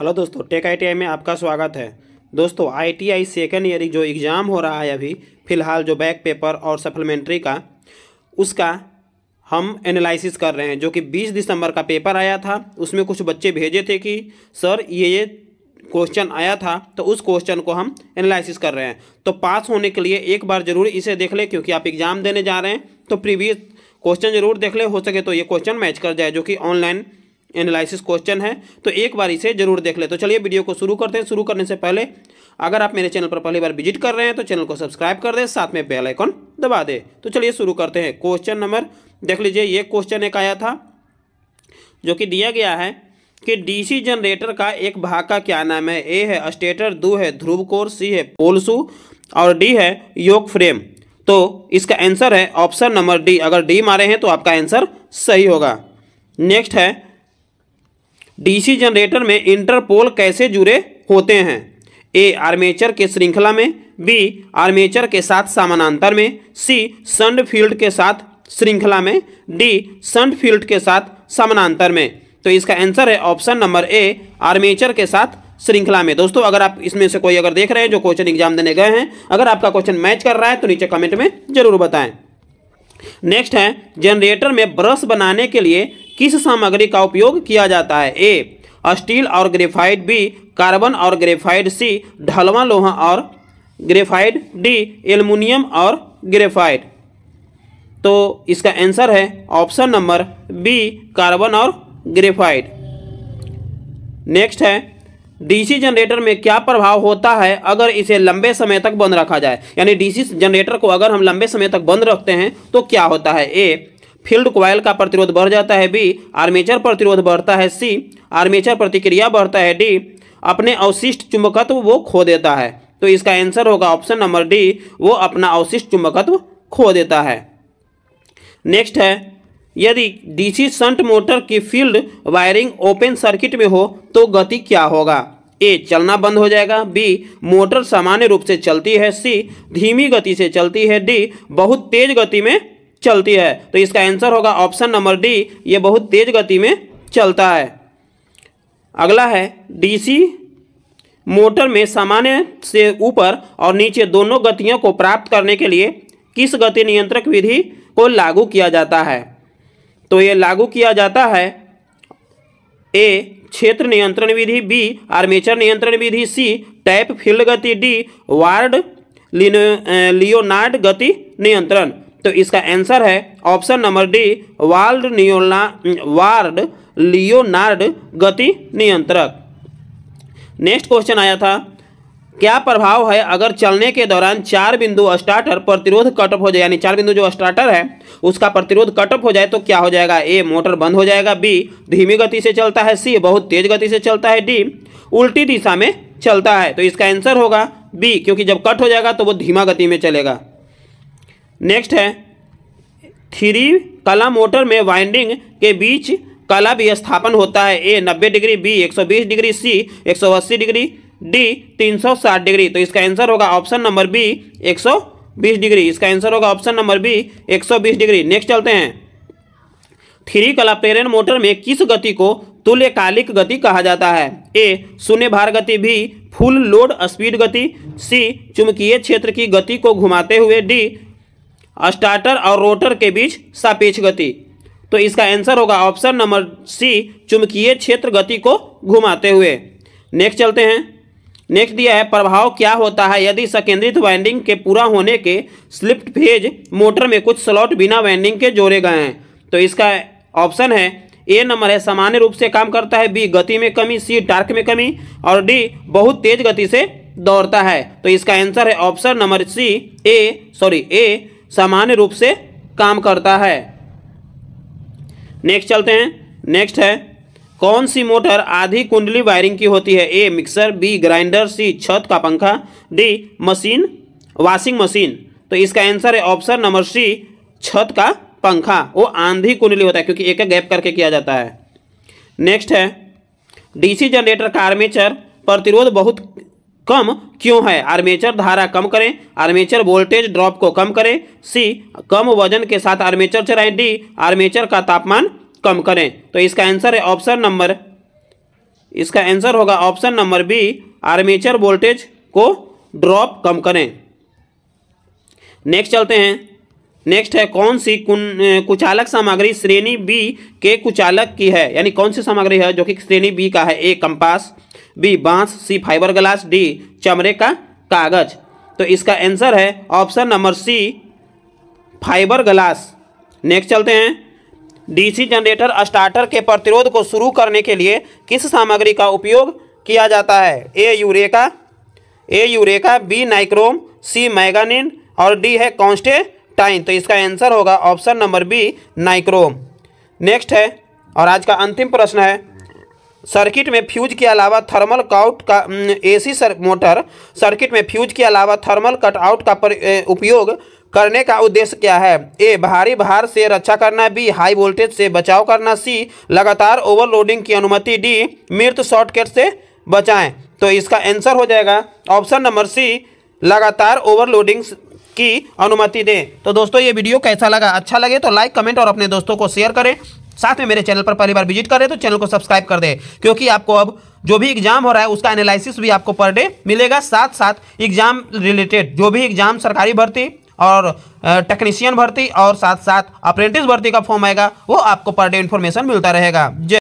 hello दोस्तों take I में आपका स्वागत है दोस्तों I T I second year जो एग्ज़ाम हो रहा है अभी फ़िलहाल जो बैक पेपर और सप्लीमेंट्री का उसका हम एनालिसिस कर रहे हैं जो कि 20 दिसंबर का पेपर आया था उसमें कुछ बच्चे भेजे थे कि सर ये ये क्वेश्चन आया था तो उस क्वेश्चन को हम एनालिसिस कर रहे हैं तो पास होने के लिए एक बार ज़रूर इसे देख लें क्योंकि आप एग्ज़ाम देने जा रहे हैं तो प्रीवियस क्वेश्चन जरूर देख लें हो सके तो ये क्वेश्चन मैच कर जाए जो कि ऑनलाइन एनालिसिस क्वेश्चन है तो एक बार इसे जरूर देख ले तो चलिए वीडियो को शुरू करते हैं शुरू करने से पहले अगर आप मेरे चैनल पर पहली बार विजिट कर रहे हैं तो चैनल को सब्सक्राइब कर दें साथ में बेल आइकॉन दबा दें तो चलिए शुरू करते हैं क्वेश्चन नंबर देख लीजिए ये क्वेश्चन एक आया था जो कि दिया गया है कि डीसी जनरेटर का एक भाग का क्या नाम है ए है स्टेटर दो है ध्रुव कोर सी है पोलसू और डी है योग फ्रेम तो इसका आंसर है ऑप्शन नंबर डी अगर डी मारे हैं तो आपका आंसर सही होगा नेक्स्ट है डीसी जनरेटर में इंटरपोल कैसे जुड़े होते हैं ए आर्मेचर के श्रृंखला में बी आर्मेचर के साथ समानांतर में सी संड फील्ड के साथ श्रृंखला में डी संड फील्ड के साथ समानांतर में तो इसका आंसर है ऑप्शन नंबर ए आर्मेचर के साथ श्रृंखला में दोस्तों अगर आप इसमें से कोई अगर देख रहे हैं जो क्वेश्चन एग्जाम देने गए हैं अगर आपका क्वेश्चन मैच कर रहा है तो नीचे कमेंट में जरूर बताएं नेक्स्ट है जनरेटर में ब्रश बनाने के लिए किस सामग्री का उपयोग किया जाता है ए स्टील और ग्रेफाइड बी कार्बन और ग्रेफाइड सी ढलवा लोहा और ग्रेफाइड डी एल्युमिनियम और ग्रेफाइड तो इसका आंसर है ऑप्शन नंबर बी कार्बन और ग्रेफाइड नेक्स्ट है डीसी जनरेटर में क्या प्रभाव होता है अगर इसे लंबे समय तक बंद रखा जाए यानी डीसी जनरेटर को अगर हम लंबे समय तक बंद रखते हैं तो क्या होता है ए फील्ड क्वाइल का प्रतिरोध बढ़ जाता है बी आर्मेचर प्रतिरोध बढ़ता है सी आर्मेचर प्रतिक्रिया बढ़ता है डी अपने अवशिष्ट चुंबकत्व वो खो देता है तो इसका आंसर होगा ऑप्शन नंबर डी वो अपना अवशिष्ट चुंबकत्व खो देता है नेक्स्ट है यदि डीसी संट मोटर की फील्ड वायरिंग ओपन सर्किट में हो तो गति क्या होगा ए चलना बंद हो जाएगा बी मोटर सामान्य रूप से चलती है सी धीमी गति से चलती है डी बहुत तेज गति में चलती है तो इसका आंसर होगा ऑप्शन नंबर डी ये बहुत तेज गति में चलता है अगला है डीसी मोटर में सामान्य से ऊपर और नीचे दोनों गतियों को प्राप्त करने के लिए किस गति नियंत्रक विधि को लागू किया जाता है तो ये लागू किया जाता है ए क्षेत्र नियंत्रण विधि बी आर्मेचर नियंत्रण विधि सी टैप फील्ड गति डी वार्ड लियोनार्ड गति नियंत्रण तो इसका आंसर है ऑप्शन नंबर डी वार्ड नियोला वार्ड लियोनार्ड गति नियंत्रक नेक्स्ट क्वेश्चन आया था क्या प्रभाव है अगर चलने के दौरान चार बिंदु स्टार्टर प्रतिरोध कट ऑफ हो जाए यानी चार बिंदु जो स्टार्टर है उसका प्रतिरोध कट ऑफ हो जाए तो क्या हो जाएगा ए मोटर बंद हो जाएगा बी धीमी गति से चलता है सी बहुत तेज गति से चलता है डी उल्टी दिशा में चलता है तो इसका आंसर होगा बी क्योंकि जब कट हो जाएगा तो वो धीमा गति में चलेगा नेक्स्ट है थ्री कला मोटर में वाइंडिंग के बीच कला भी स्थापन होता है A 90 degree B 120 degree C 180 degree D 360 degree तो इसका आंसर होगा ऑप्शन नंबर बी 120 डिग्री इसका आंसर होगा option number B 120 degree next चलते हैं थ्री कला प्रेरण मोटर में किस गति को तुल्यकालिक गति कहा जाता है ए शून्य भार गति भी फुल लोड स्पीड गति सी चुंबकीय क्षेत्र की गति को घुमाते हुए डी स्टार्टर और रोटर के बीच सापेक्ष गति तो इसका आंसर होगा ऑप्शन नंबर सी चुंबकीय क्षेत्र गति को घुमाते हुए नेक्स्ट चलते हैं नेक्स्ट दिया है प्रभाव क्या होता है यदि संकेंद्रित वाइंडिंग के पूरा होने के स्लिप्ट फेज मोटर में कुछ स्लॉट बिना वाइंडिंग के जोड़े गए हैं तो इसका ऑप्शन है ए नंबर है सामान्य रूप से काम करता है बी गति में कमी सी टार्क में कमी और डी बहुत तेज गति से दौड़ता है तो इसका आंसर है option number C A sorry A सामान्य रूप से काम करता है नेक्स्ट चलते हैं नेक्स्ट है कौन सी मोटर आधी कुंडली वायरिंग की होती है A mixer B grinder C छत का पंखा डी मशीन वॉशिंग मशीन तो इसका आंसर है ऑप्शन नंबर सी छत का पंखा वो आंधी कुंडली होता है क्योंकि एक एक गैप करके किया जाता है नेक्स्ट है डीसी जनरेटर का आर्मेचर प्रतिरोध बहुत कम क्यों है आर्मेचर धारा कम करें आर्मेचर वोल्टेज ड्रॉप को कम करें सी कम वजन के साथ आर्मेचर चलाएं डी आर्मेचर का तापमान कम करें तो इसका आंसर है ऑप्शन नंबर इसका आंसर होगा option number B armature voltage को ड्रॉप कम करें नेक्स्ट चलते हैं नेक्स्ट है कौन सी कुचालक सामग्री श्रेणी बी के कुचालक की है यानी कौन सी सामग्री है जो कि श्रेणी बी का है ए कंपास बी बांस सी फाइबर ग्लास डी चमड़े का कागज तो इसका आंसर है option number C fibre glass next चलते हैं डीसी जनरेटर स्टार्टर के प्रतिरोध को शुरू करने के लिए किस सामग्री का उपयोग किया जाता है A eureka A eureka B nichrome C manganin और डी है कॉन्स्टेटाइन तो इसका आंसर होगा option number B nichrome next है और आज का अंतिम प्रश्न है सर्किट में फ्यूज के अलावा थर्मल काउट का एसी सर, मोटर सर्किट में फ्यूज के अलावा थर्मल कटआउट का पर, ए, उपयोग करने का उद्देश्य क्या है ए भारी भार से रक्षा करना बी हाई वोल्टेज से बचाव करना सी लगातार ओवरलोडिंग की अनुमति डी मृत शॉर्टकट से बचाएं तो इसका आंसर हो जाएगा ऑप्शन नंबर सी लगातार ओवरलोडिंग की अनुमति दें तो दोस्तों ये वीडियो कैसा लगा अच्छा लगे तो लाइक कमेंट और अपने दोस्तों को शेयर करें साथ में मेरे चैनल पर पहली बार विजिट कर रहे हैं तो चैनल को सब्सक्राइब कर दे क्योंकि आपको अब जो भी एग्जाम हो रहा है उसका एनालिसिस भी आपको पर डे मिलेगा साथ साथ एग्जाम रिलेटेड जो भी एग्जाम सरकारी भर्ती और टेक्नीशियन भर्ती और साथ साथ अप्रेंटिस भर्ती का फॉर्म आएगा वो आपको पर डे इन्फॉर्मेशन मिलता रहेगा जय